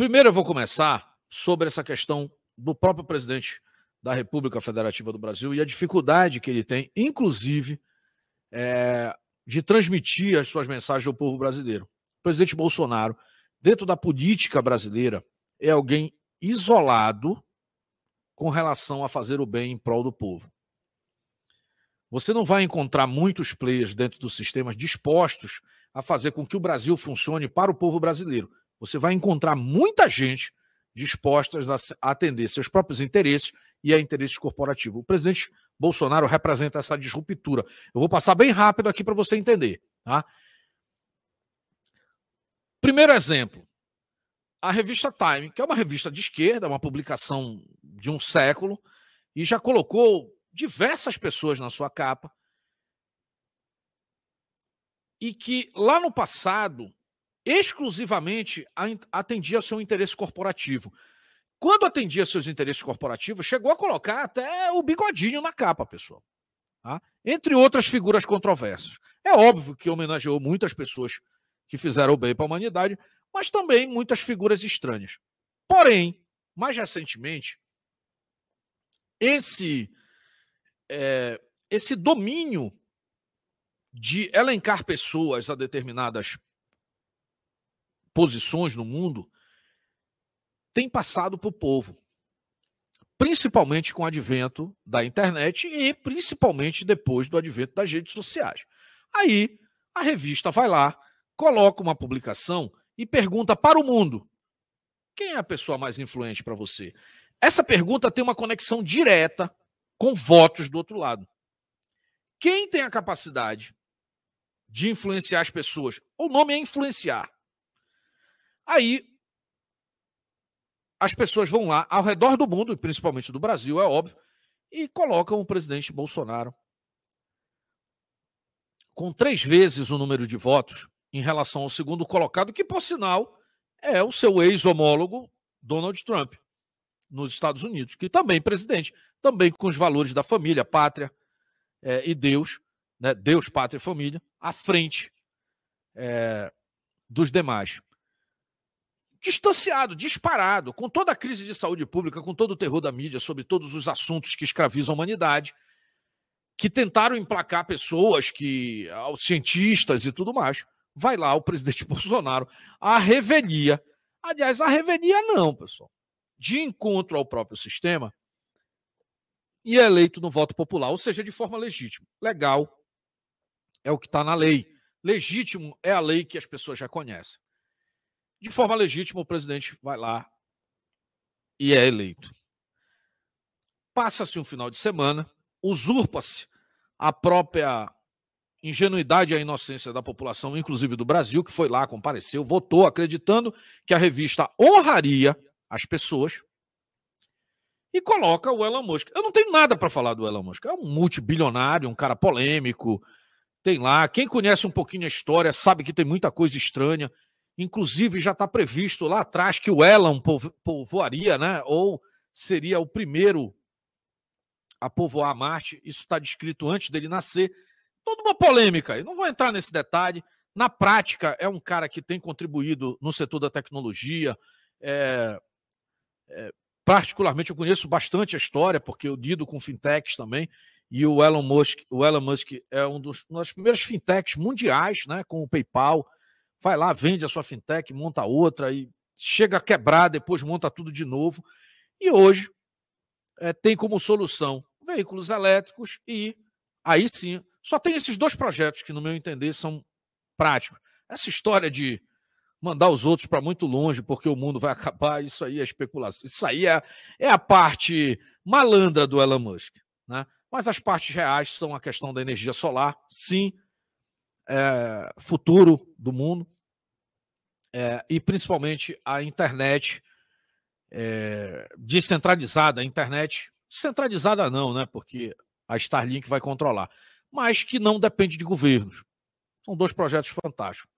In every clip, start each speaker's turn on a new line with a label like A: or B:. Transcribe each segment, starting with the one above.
A: Primeiro eu vou começar sobre essa questão do próprio presidente da República Federativa do Brasil e a dificuldade que ele tem, inclusive, é, de transmitir as suas mensagens ao povo brasileiro. O presidente Bolsonaro, dentro da política brasileira, é alguém isolado com relação a fazer o bem em prol do povo. Você não vai encontrar muitos players dentro dos sistemas dispostos a fazer com que o Brasil funcione para o povo brasileiro você vai encontrar muita gente dispostas a atender seus próprios interesses e a interesses corporativos. O presidente Bolsonaro representa essa disruptura. Eu vou passar bem rápido aqui para você entender. Tá? Primeiro exemplo, a revista Time, que é uma revista de esquerda, uma publicação de um século, e já colocou diversas pessoas na sua capa, e que lá no passado exclusivamente atendia ao seu interesse corporativo. Quando atendia seus interesses corporativos, chegou a colocar até o bigodinho na capa, pessoal. Tá? Entre outras figuras controversas. É óbvio que homenageou muitas pessoas que fizeram o bem para a humanidade, mas também muitas figuras estranhas. Porém, mais recentemente, esse, é, esse domínio de elencar pessoas a determinadas posições no mundo tem passado para o povo, principalmente com o advento da internet e principalmente depois do advento das redes sociais. Aí a revista vai lá, coloca uma publicação e pergunta para o mundo: quem é a pessoa mais influente para você? Essa pergunta tem uma conexão direta com votos do outro lado. Quem tem a capacidade de influenciar as pessoas? O nome é influenciar. Aí as pessoas vão lá ao redor do mundo, principalmente do Brasil, é óbvio, e colocam o presidente Bolsonaro com três vezes o número de votos em relação ao segundo colocado, que por sinal é o seu ex-homólogo Donald Trump nos Estados Unidos, que também é presidente, também com os valores da família, pátria é, e Deus, né? Deus, pátria e família, à frente é, dos demais distanciado, disparado, com toda a crise de saúde pública, com todo o terror da mídia sobre todos os assuntos que escravizam a humanidade, que tentaram emplacar pessoas, que aos cientistas e tudo mais. Vai lá o presidente Bolsonaro, a revelia. Aliás, a revelia não, pessoal. De encontro ao próprio sistema e é eleito no voto popular, ou seja, de forma legítima. Legal é o que está na lei. Legítimo é a lei que as pessoas já conhecem de forma legítima, o presidente vai lá e é eleito. Passa-se um final de semana, usurpa-se a própria ingenuidade e a inocência da população, inclusive do Brasil, que foi lá, compareceu, votou, acreditando que a revista honraria as pessoas e coloca o Elon Musk. Eu não tenho nada para falar do Elon Musk. É um multibilionário, um cara polêmico. Tem lá. Quem conhece um pouquinho a história sabe que tem muita coisa estranha. Inclusive, já está previsto lá atrás que o Elon povoaria, né? Ou seria o primeiro a povoar Marte. Isso está descrito antes dele nascer. Toda uma polêmica. Eu não vou entrar nesse detalhe. Na prática, é um cara que tem contribuído no setor da tecnologia. É, é, particularmente, eu conheço bastante a história, porque eu lido com fintechs também. E o Elon Musk, o Elon Musk é um dos, um dos primeiros fintechs mundiais, né, com o PayPal vai lá, vende a sua fintech, monta outra e chega a quebrar, depois monta tudo de novo. E hoje é, tem como solução veículos elétricos e aí sim, só tem esses dois projetos que, no meu entender, são práticos. Essa história de mandar os outros para muito longe porque o mundo vai acabar, isso aí é especulação. Isso aí é, é a parte malandra do Elon Musk. Né? Mas as partes reais são a questão da energia solar, sim, é, futuro do mundo é, e principalmente a internet é, descentralizada, a internet centralizada não, né? Porque a Starlink vai controlar, mas que não depende de governos. São dois projetos fantásticos.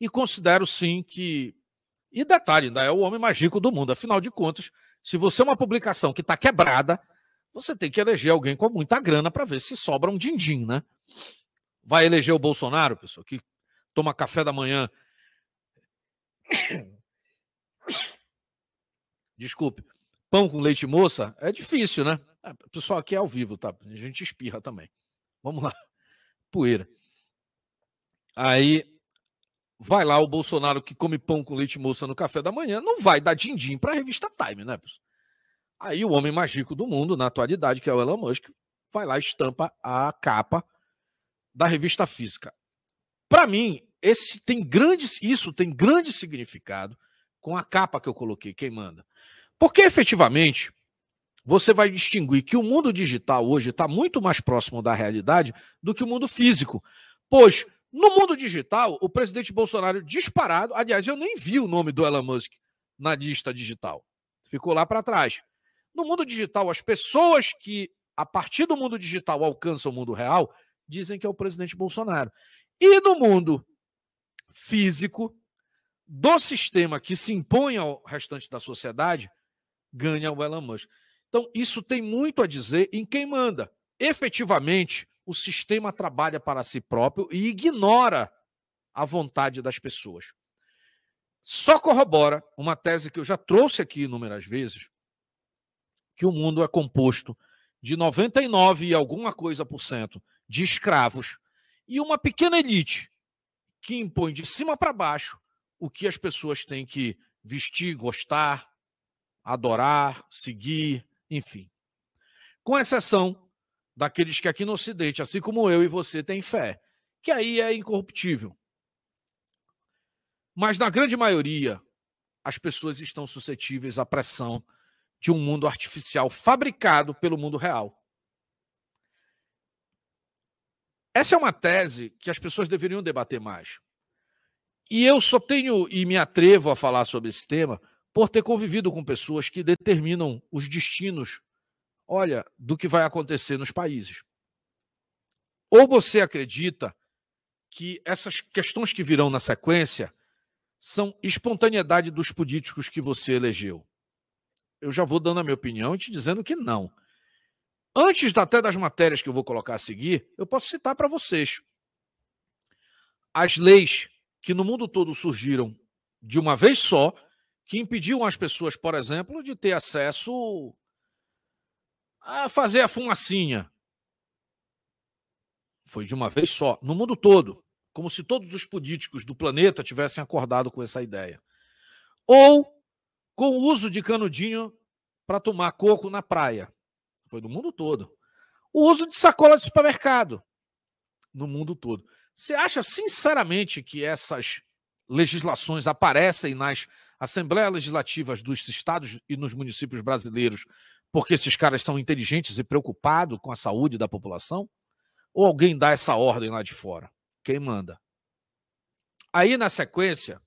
A: E considero sim que. E detalhe, ainda é o homem mais rico do mundo. Afinal de contas, se você é uma publicação que está quebrada, você tem que eleger alguém com muita grana para ver se sobra um din-din, né? vai eleger o Bolsonaro, pessoal, que toma café da manhã. Desculpe. Pão com leite moça é difícil, né? É, pessoal, aqui é ao vivo, tá? A gente espirra também. Vamos lá. Poeira. Aí vai lá o Bolsonaro que come pão com leite moça no café da manhã, não vai dar din-din para a revista Time, né, pessoal? Aí o homem mais rico do mundo, na atualidade, que é o Elon Musk, vai lá estampa a capa da revista física. Para mim, esse tem grandes isso tem grande significado com a capa que eu coloquei, quem manda. Porque efetivamente você vai distinguir que o mundo digital hoje está muito mais próximo da realidade do que o mundo físico. Pois no mundo digital, o presidente Bolsonaro é disparado, aliás, eu nem vi o nome do Elon Musk na lista digital, ficou lá para trás. No mundo digital, as pessoas que a partir do mundo digital alcançam o mundo real dizem que é o presidente Bolsonaro. E no mundo físico, do sistema que se impõe ao restante da sociedade, ganha o Elon Musk. Então, isso tem muito a dizer em quem manda. Efetivamente, o sistema trabalha para si próprio e ignora a vontade das pessoas. Só corrobora uma tese que eu já trouxe aqui inúmeras vezes, que o mundo é composto de 99 e alguma coisa por cento de escravos e uma pequena elite que impõe de cima para baixo o que as pessoas têm que vestir, gostar, adorar, seguir, enfim. Com exceção daqueles que aqui no Ocidente, assim como eu e você, têm fé, que aí é incorruptível. Mas na grande maioria, as pessoas estão suscetíveis à pressão de um mundo artificial fabricado pelo mundo real. Essa é uma tese que as pessoas deveriam debater mais. E eu só tenho e me atrevo a falar sobre esse tema por ter convivido com pessoas que determinam os destinos, olha, do que vai acontecer nos países. Ou você acredita que essas questões que virão na sequência são espontaneidade dos políticos que você elegeu? Eu já vou dando a minha opinião e te dizendo que não. Antes até das matérias que eu vou colocar a seguir, eu posso citar para vocês as leis que no mundo todo surgiram de uma vez só, que impediam as pessoas, por exemplo, de ter acesso a fazer a fumacinha. Foi de uma vez só, no mundo todo, como se todos os políticos do planeta tivessem acordado com essa ideia. Ou com o uso de canudinho para tomar coco na praia foi no mundo todo. O uso de sacola de supermercado no mundo todo. Você acha sinceramente que essas legislações aparecem nas assembleias legislativas dos estados e nos municípios brasileiros porque esses caras são inteligentes e preocupados com a saúde da população? Ou alguém dá essa ordem lá de fora? Quem manda? Aí, na sequência,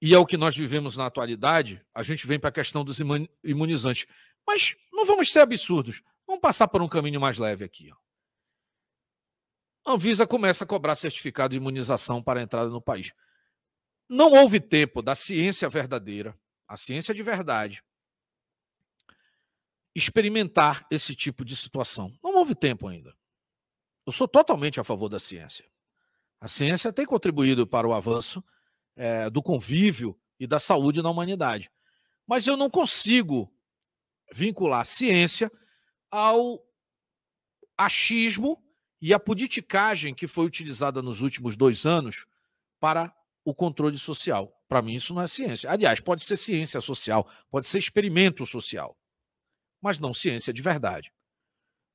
A: e é o que nós vivemos na atualidade, a gente vem para a questão dos imunizantes. Mas não vamos ser absurdos. Vamos passar por um caminho mais leve aqui. Ó. A Anvisa começa a cobrar certificado de imunização para a entrada no país. Não houve tempo da ciência verdadeira, a ciência de verdade, experimentar esse tipo de situação. Não houve tempo ainda. Eu sou totalmente a favor da ciência. A ciência tem contribuído para o avanço é, do convívio e da saúde na humanidade. Mas eu não consigo vincular a ciência ao achismo e à politicagem que foi utilizada nos últimos dois anos para o controle social. Para mim, isso não é ciência. Aliás, pode ser ciência social, pode ser experimento social, mas não ciência de verdade.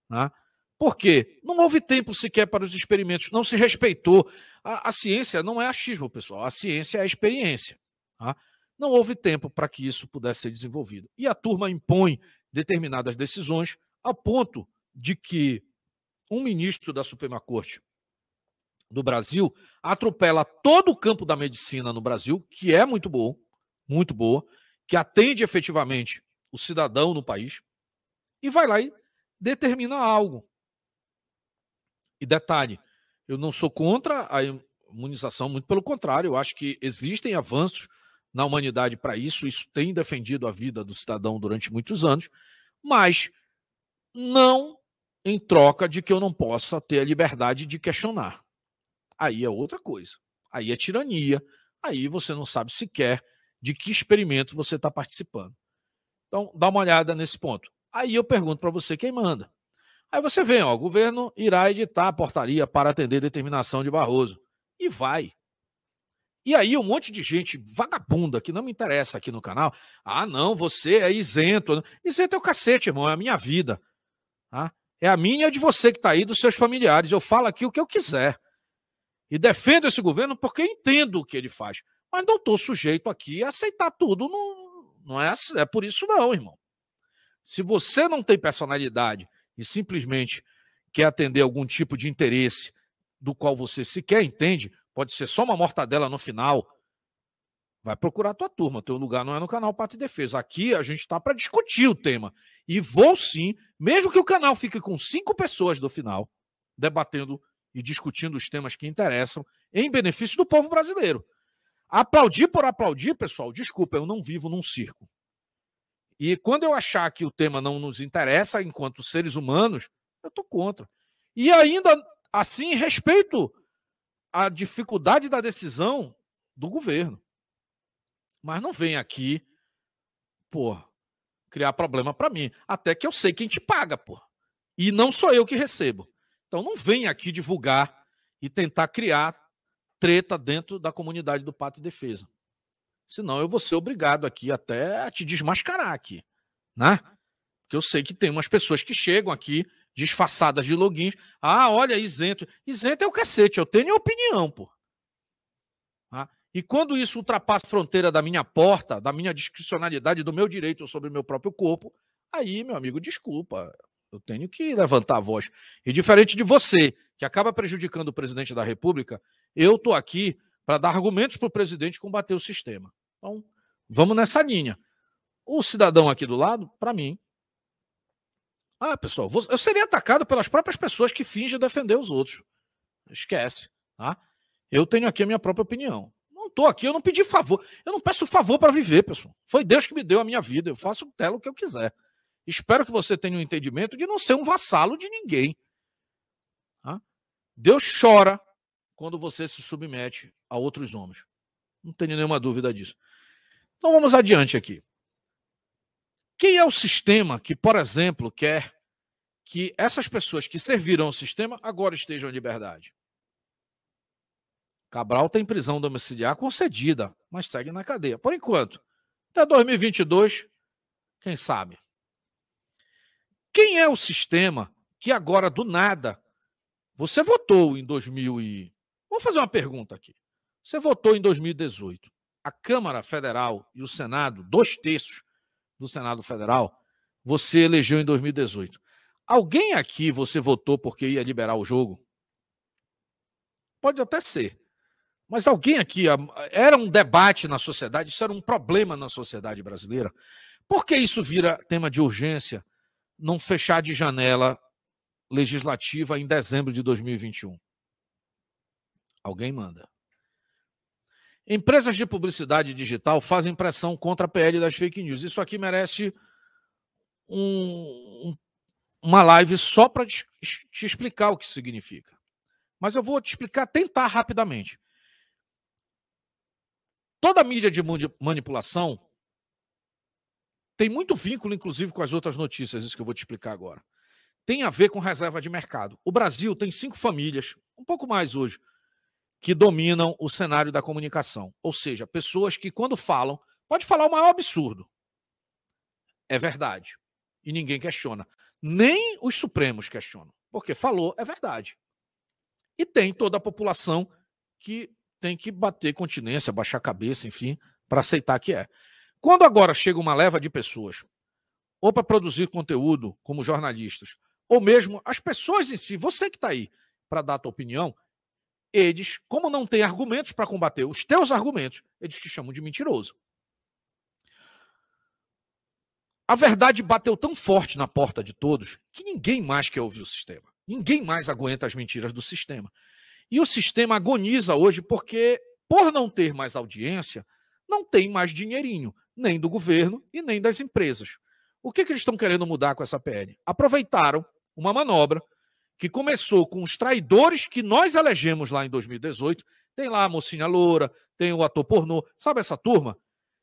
A: Né? Por quê? Não houve tempo sequer para os experimentos, não se respeitou. A, a ciência não é achismo, pessoal, a ciência é a experiência. Tá? Não houve tempo para que isso pudesse ser desenvolvido. E a turma impõe determinadas decisões a ponto de que um ministro da Suprema Corte do Brasil atropela todo o campo da medicina no Brasil, que é muito bom, muito boa, que atende efetivamente o cidadão no país, e vai lá e determina algo. E detalhe, eu não sou contra a imunização, muito pelo contrário, eu acho que existem avanços na humanidade para isso, isso tem defendido a vida do cidadão durante muitos anos, mas não em troca de que eu não possa ter a liberdade de questionar. Aí é outra coisa. Aí é tirania. Aí você não sabe sequer de que experimento você está participando. Então, dá uma olhada nesse ponto. Aí eu pergunto para você quem manda. Aí você vê, ó, o governo irá editar a portaria para atender determinação de Barroso. E vai. E aí um monte de gente vagabunda que não me interessa aqui no canal. Ah, não, você é isento. Né? Isento é o cacete, irmão, é a minha vida. Tá? É a minha e a de você que está aí, dos seus familiares. Eu falo aqui o que eu quiser. E defendo esse governo porque entendo o que ele faz. Mas não estou sujeito aqui a aceitar tudo. Não, não é, é por isso, não, irmão. Se você não tem personalidade e simplesmente quer atender algum tipo de interesse do qual você sequer entende, pode ser só uma mortadela no final. Vai procurar tua turma, teu lugar não é no canal Pato e Defesa. Aqui a gente está para discutir o tema. E vou sim, mesmo que o canal fique com cinco pessoas do final, debatendo e discutindo os temas que interessam, em benefício do povo brasileiro. Aplaudir por aplaudir, pessoal, desculpa, eu não vivo num circo. E quando eu achar que o tema não nos interessa enquanto seres humanos, eu estou contra. E ainda assim, respeito a dificuldade da decisão do governo. Mas não vem aqui, pô, criar problema para mim. Até que eu sei quem te paga, pô. E não sou eu que recebo. Então não vem aqui divulgar e tentar criar treta dentro da comunidade do Pato e Defesa. Senão eu vou ser obrigado aqui até a te desmascarar aqui, né? Porque eu sei que tem umas pessoas que chegam aqui disfarçadas de logins. Ah, olha, isento. Isento é o cacete, eu tenho opinião, pô. Ah, e quando isso ultrapassa a fronteira da minha porta, da minha discricionalidade, do meu direito sobre o meu próprio corpo, aí, meu amigo, desculpa. Eu tenho que levantar a voz. E diferente de você, que acaba prejudicando o presidente da República, eu estou aqui para dar argumentos para o presidente combater o sistema. Então, vamos nessa linha. O cidadão aqui do lado, para mim, ah, pessoal, eu seria atacado pelas próprias pessoas que fingem defender os outros. Esquece, tá? Eu tenho aqui a minha própria opinião. Não estou aqui, eu não pedi favor. Eu não peço favor para viver, pessoal. Foi Deus que me deu a minha vida. Eu faço dela o que eu quiser. Espero que você tenha um entendimento de não ser um vassalo de ninguém. Tá? Deus chora quando você se submete a outros homens. Não tenho nenhuma dúvida disso. Então vamos adiante aqui. Quem é o sistema que, por exemplo, quer que essas pessoas que serviram ao sistema agora estejam em liberdade? Cabral tem prisão domiciliar concedida, mas segue na cadeia. Por enquanto, até 2022, quem sabe? Quem é o sistema que agora, do nada, você votou em 2000 e... Vou fazer uma pergunta aqui. Você votou em 2018. A Câmara Federal e o Senado, dois terços, do Senado Federal, você elegeu em 2018. Alguém aqui você votou porque ia liberar o jogo? Pode até ser. Mas alguém aqui. Era um debate na sociedade, isso era um problema na sociedade brasileira. Por que isso vira tema de urgência? Não fechar de janela legislativa em dezembro de 2021? Alguém manda. Empresas de publicidade digital fazem pressão contra a PL das fake news. Isso aqui merece um, uma live só para te, te explicar o que significa. Mas eu vou te explicar, tentar rapidamente. Toda mídia de manipulação tem muito vínculo, inclusive, com as outras notícias, isso que eu vou te explicar agora. Tem a ver com reserva de mercado. O Brasil tem cinco famílias, um pouco mais hoje, que dominam o cenário da comunicação. Ou seja, pessoas que, quando falam, pode falar o maior absurdo. É verdade. E ninguém questiona. Nem os Supremos questionam. Porque falou, é verdade. E tem toda a população que tem que bater continência, baixar a cabeça, enfim, para aceitar que é. Quando agora chega uma leva de pessoas, ou para produzir conteúdo como jornalistas, ou mesmo as pessoas em si, você que está aí para dar a tua opinião, eles, como não têm argumentos para combater os teus argumentos, eles te chamam de mentiroso. A verdade bateu tão forte na porta de todos que ninguém mais quer ouvir o sistema. Ninguém mais aguenta as mentiras do sistema. E o sistema agoniza hoje porque, por não ter mais audiência, não tem mais dinheirinho, nem do governo e nem das empresas. O que, que eles estão querendo mudar com essa PL? Aproveitaram uma manobra que começou com os traidores que nós elegemos lá em 2018. Tem lá a mocinha loura, tem o ator pornô, sabe essa turma?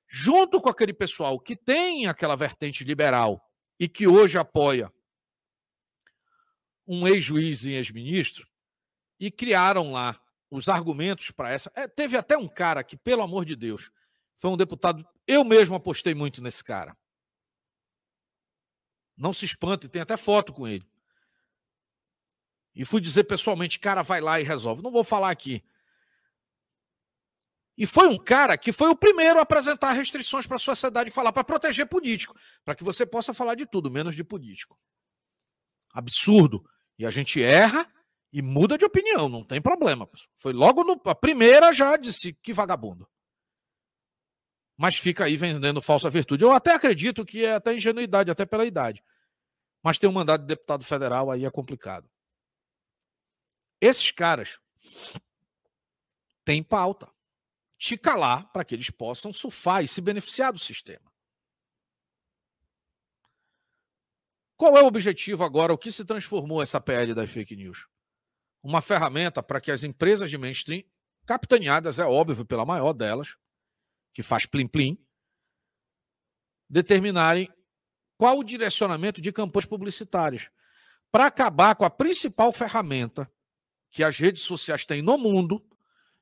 A: Junto com aquele pessoal que tem aquela vertente liberal e que hoje apoia um ex-juiz e ex-ministro, e criaram lá os argumentos para essa. É, teve até um cara que, pelo amor de Deus, foi um deputado. Eu mesmo apostei muito nesse cara. Não se espante, tem até foto com ele. E fui dizer pessoalmente, cara, vai lá e resolve. Não vou falar aqui. E foi um cara que foi o primeiro a apresentar restrições para a sociedade falar para proteger político, para que você possa falar de tudo, menos de político. Absurdo. E a gente erra e muda de opinião, não tem problema. Foi logo no, a primeira já disse que vagabundo. Mas fica aí vendendo falsa virtude. Eu até acredito que é até ingenuidade, até pela idade. Mas tem um mandato de deputado federal aí é complicado. Esses caras têm pauta. Te calar para que eles possam surfar e se beneficiar do sistema. Qual é o objetivo agora? O que se transformou essa PL das fake news? Uma ferramenta para que as empresas de mainstream, capitaneadas, é óbvio, pela maior delas, que faz plim-plim, determinarem qual o direcionamento de campanhas publicitárias para acabar com a principal ferramenta que as redes sociais têm no mundo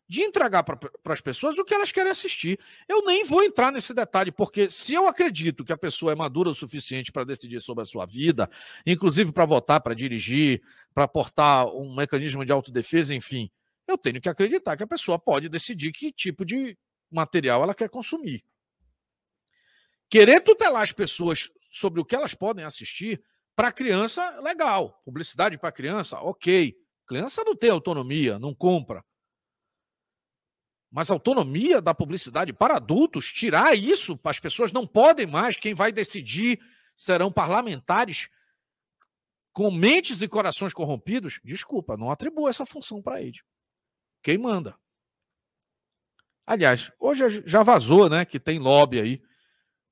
A: de entregar para as pessoas o que elas querem assistir. Eu nem vou entrar nesse detalhe, porque se eu acredito que a pessoa é madura o suficiente para decidir sobre a sua vida, inclusive para votar, para dirigir, para portar um mecanismo de autodefesa, enfim, eu tenho que acreditar que a pessoa pode decidir que tipo de material ela quer consumir. Querer tutelar as pessoas sobre o que elas podem assistir, para criança, legal. Publicidade para criança, ok. Criança não tem autonomia, não compra. Mas autonomia da publicidade para adultos, tirar isso, as pessoas não podem mais, quem vai decidir serão parlamentares com mentes e corações corrompidos. Desculpa, não atribua essa função para ele. Quem manda? Aliás, hoje já vazou, né, que tem lobby aí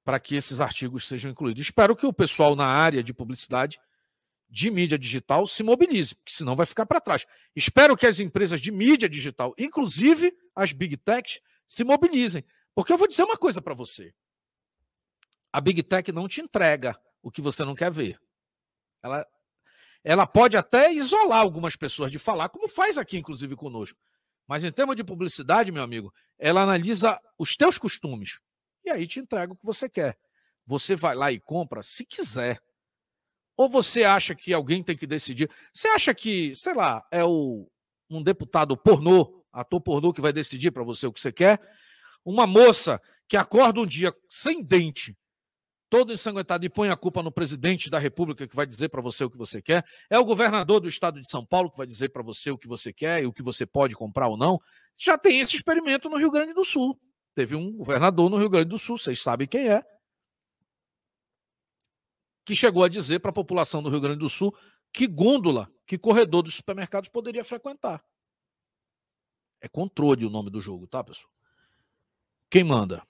A: para que esses artigos sejam incluídos. Espero que o pessoal na área de publicidade de mídia digital se mobilize, porque senão vai ficar para trás. Espero que as empresas de mídia digital, inclusive as big techs, se mobilizem. Porque eu vou dizer uma coisa para você. A big tech não te entrega o que você não quer ver. Ela, ela pode até isolar algumas pessoas de falar, como faz aqui, inclusive, conosco. Mas em termos de publicidade, meu amigo, ela analisa os teus costumes. E aí te entrega o que você quer. Você vai lá e compra se quiser. Ou você acha que alguém tem que decidir? Você acha que, sei lá, é o, um deputado pornô, ator pornô, que vai decidir para você o que você quer? Uma moça que acorda um dia sem dente, todo ensanguentado, e põe a culpa no presidente da República que vai dizer para você o que você quer? É o governador do estado de São Paulo que vai dizer para você o que você quer e o que você pode comprar ou não? Já tem esse experimento no Rio Grande do Sul. Teve um governador no Rio Grande do Sul, vocês sabem quem é, que chegou a dizer para a população do Rio Grande do Sul que gôndola, que corredor dos supermercados poderia frequentar. É controle o nome do jogo, tá, pessoal? Quem manda?